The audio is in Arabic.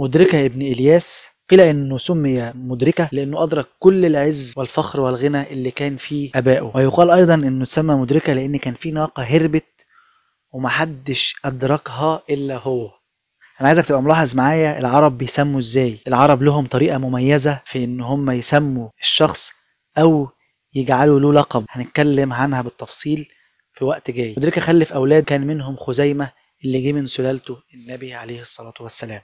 مدركة ابن إلياس قيل انه سمي مدركه لانه ادرك كل العز والفخر والغنى اللي كان فيه ابائه ويقال ايضا انه تسمى مدركه لان كان في ناقه هربت ومحدش ادركها الا هو انا عايزك تبقى ملاحظ معايا العرب بيسموا ازاي العرب لهم طريقه مميزه في ان هم يسموا الشخص او يجعلوا له لقب هنتكلم عنها بالتفصيل في وقت جاي مدركه خلف اولاد كان منهم خزيمه اللي جه من سلالته النبي عليه الصلاه والسلام